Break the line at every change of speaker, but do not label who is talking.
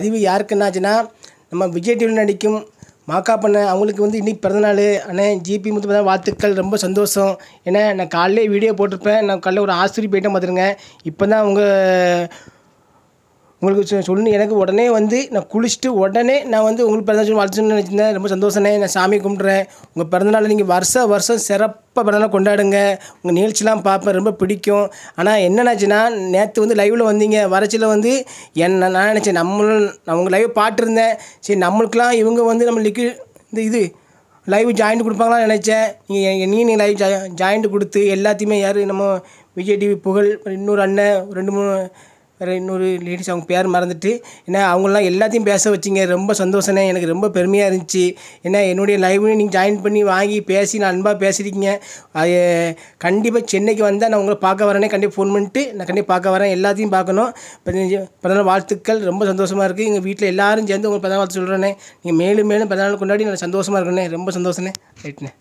பதிவு யாருக்கு என்னாச்சுன்னா நம்ம விஜய் டிவியில் நடிக்கும் மாக்கா பண்ண அவங்களுக்கு வந்து இன்றைக்கி பிறந்தநாள் ஆனால் ஜிபி முத்து தான் வாழ்த்துக்கள் ரொம்ப சந்தோஷம் ஏன்னா நான் காலையிலே வீடியோ போட்டிருப்பேன் நான் காலையில் ஒரு ஆசிரியர் போயிட்டேன் பார்த்துருங்க இப்போ தான் உங்கள் உங்களுக்கு சொல்லி எனக்கு உடனே வந்து நான் குளிச்சுட்டு உடனே நான் வந்து உங்களுக்கு பிறந்தாச்சும் வாழ்த்துன்னு நினச்சிருந்தேன் ரொம்ப சந்தோஷனே நான் சாமி கும்பிட்றேன் உங்கள் பிறந்தநாள் நீங்கள் வருஷம் வருஷம் சிறப்பாக பிறந்தநாள் கொண்டாடுங்க உங்கள் நிகழ்ச்சிலாம் பார்ப்பேன் ரொம்ப பிடிக்கும் ஆனால் என்னென்னாச்சுன்னா நேற்று வந்து லைவில் வந்தீங்க வரச்சில் வந்து என்ன நான் நினச்சேன் நம்மளும் நான் உங்கள் லைவ் பாட்டிருந்தேன் சரி நம்மளுக்கெலாம் இவங்க வந்து நம்ம லிக்கு இந்த இது லைவ் ஜாயிண்ட் கொடுப்பாங்களான்னு நினச்சேன் நீங்கள் நீ நீங்கள் லைவ் ஜாயிண்ட் கொடுத்து எல்லாத்தையுமே யார் நம்ம விஜய் டிவி புகழ் இன்னொரு அண்ணன் ரெண்டு மூணு வேறு இன்னொரு லேடிஸ் அவங்க பேர் மறந்துட்டு ஏன்னா அவங்களாம் எல்லாத்தையும் பேச வச்சிங்க ரொம்ப சந்தோஷண்ணே எனக்கு ரொம்ப பெருமையாக இருந்துச்சு ஏன்னா என்னுடைய லைவ்லையும் நீங்கள் ஜாயின் பண்ணி வாங்கி பேசி நான் அன்பாக பேசியிருக்கீங்க அது கண்டிப்பாக சென்னைக்கு வந்தால் நான் உங்களை பார்க்க வரேனே கண்டிப்பாக ஃபோன் பண்ணிட்டு நான் கண்டிப்பாக பார்க்க வரேன் எல்லாத்தையும் பார்க்கணும் பிறந்த வாழ்த்துக்கள் ரொம்ப சந்தோஷமாக இருக்குது எங்கள் வீட்டில் எல்லோரும் சேர்ந்து உங்களுக்கு பிறந்த வாழ்த்து சொல்கிறேனே நீங்கள் மேலும் மேலும் பதினாலு கொண்டாடி நான் சந்தோஷமாக இருக்கணும் ரொம்ப
சந்தோஷண்ணே
ரைட்ண்ணே